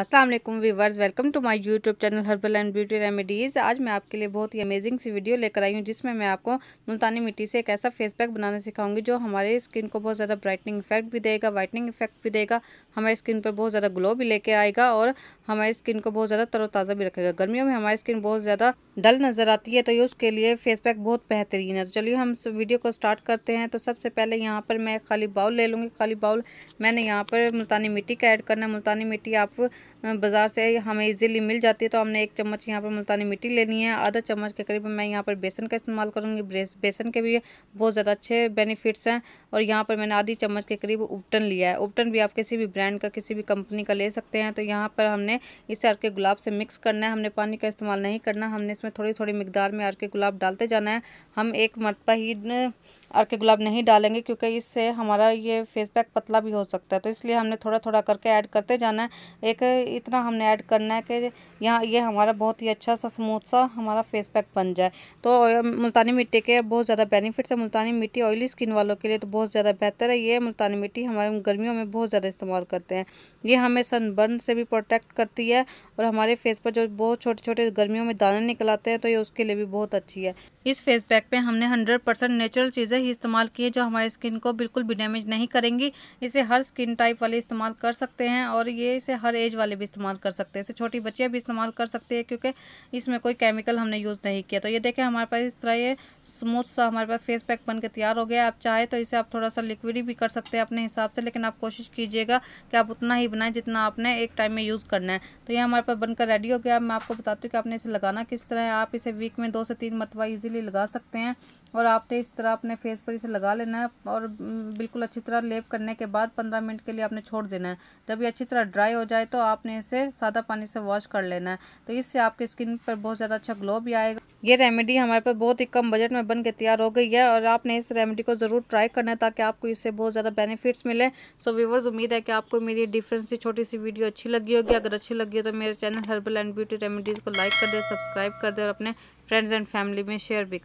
अस्सलाम वालेकुम viewers welcome to my YouTube channel herbal and beauty remedies आज मैं आपके लिए बहुत ही अमेजिंग सी वीडियो लेकर आई हूँ जिसमें मैं आपको मुल्तानी मिट्टी से एक ऐसा फेस पैक बनाना सिखाऊंगी जो हमारे स्किन को बहुत ज़्यादा ब्राइटनिंग इफेक्ट भी देगा वाइटनिंग इफेक्ट भी देगा हमारे स्किन पर बहुत ज़्यादा ग्लो भी लेकर आएगा और हमारी स्किन को बहुत ज़्यादा तरोताज़ा भी रखेगा गर्मियों में हमारी स्किन बहुत ज़्यादा डल नज़र आती है तो ये उसके लिए फेस पैक बहुत बेहतरीन है तो चलिए हम वीडियो को स्टार्ट करते हैं तो सबसे पहले यहाँ पर मैं खाली बाउल ले लूँगी खाली बाउल मैंने यहाँ पर मुल्तानी मिट्टी का ऐड करना है मुल्तानी मिट्टी आप बाज़ार से हमें इजीली मिल जाती है तो हमने एक चम्मच यहाँ पर मुल्तानी मिट्टी लेनी है आधा चम्मच के करीब मैं यहाँ पर बेसन का इस्तेमाल करूँगी बेसन के भी बहुत ज़्यादा अच्छे बेनिफिट्स हैं और यहाँ पर मैंने आधी चम्मच के करीब उपटन लिया है उपटन भी आप किसी भी ब्रांड का किसी भी कंपनी का ले सकते हैं तो यहाँ पर हमने इसे के गुलाब से मिक्स करना है हमने पानी का इस्तेमाल नहीं करना हमने इसमें थोड़ी थोड़ी मकदार में के गुलाब डालते जाना है हम एक मरतबा ही के गुलाब नहीं डालेंगे क्योंकि इससे हमारा ये फेस पैक पतला भी हो सकता है तो इसलिए हमने थोड़ा थोड़ा करके ऐड करते जाना है एक इतना हमने ऐड करना है कि यहाँ ये हमारा बहुत ही अच्छा सा स्मूथ सा हमारा फेस पैक बन जाए तो मुल्तानी मिट्टी के बहुत ज़्यादा बेनिफिट्स है मुल्तानी मिट्टी ऑयली स्किन वालों के लिए तो बहुत ज़्यादा बेहतर है ये मुल्तानी मिट्टी हमारे गर्मियों में बहुत ज़्यादा इस्तेमाल करते हैं ये हमें सनबर्न से भी प्रोटेक्ट करती है और हमारे फेस पर जो बहुत छोटे छोटे गर्मियों में दाने निकल आते हैं तो ये उसके लिए भी बहुत अच्छी है इस फेस पैक पर हमने हंड्रेड परसेंट नेचुरल चीज़ें ही इस्तेमाल की है जो हमारे स्किन को बिल्कुल भी डैमेज नहीं करेंगी इसे हर स्किन टाइप वाले इस्तेमाल कर सकते हैं और ये इसे हर एज वाले भी इस्तेमाल कर सकते हैं इसे छोटी बच्चियाँ भी इस्तेमाल कर सकती है क्योंकि इसमें कोई केमिकल हमने यूज़ नहीं किया तो ये देखें हमारे पास इस तरह ये स्मूथ सा हमारे पास फेस पैक बन तैयार हो गया आप चाहे तो इसे आप थोड़ा सा लिक्विड भी कर सकते हैं अपने हिसाब से लेकिन आप कोशिश कीजिएगा कि आप उतना ही बनाएं जितना आपने एक टाइम में यूज़ करना है तो ये हमारे पास बनकर रेडी हो गया मैं आपको बताती हूँ कि आपने इसे लगाना किस तरह है आप इसे वीक में दो से तीन मरतबा ईजिली लगा सकते हैं और आपने इस तरह अपने फेस पर इसे लगा लेना है और बिल्कुल अच्छी तरह लेप करने के बाद पंद्रह मिनट के लिए आपने छोड़ देना है जब ये अच्छी तरह ड्राई हो जाए तो आप आपने इसे सादा पानी से वॉश कर लेना है तो इससे आपकी स्किन पर बहुत ज़्यादा अच्छा ग्लो भी आएगा ये रेमेडी हमारे पर बहुत ही कम बजट में बन के तैयार हो गई है और आपने इस रेमेडी को ज़रूर ट्राई करना है ताकि आपको इससे बहुत ज़्यादा बेनिफिट्स मिले सो व्यूवर्स उम्मीद है कि आपको मेरी डिफरेंस सी छोटी सी वीडियो अच्छी लगी होगी अगर अच्छी लगी हो तो मेरे channel herbal and beauty remedies को लाइक कर दे सब्सक्राइब कर दे और अपने फ्रेंड्स एंड फैमिली में शेयर भी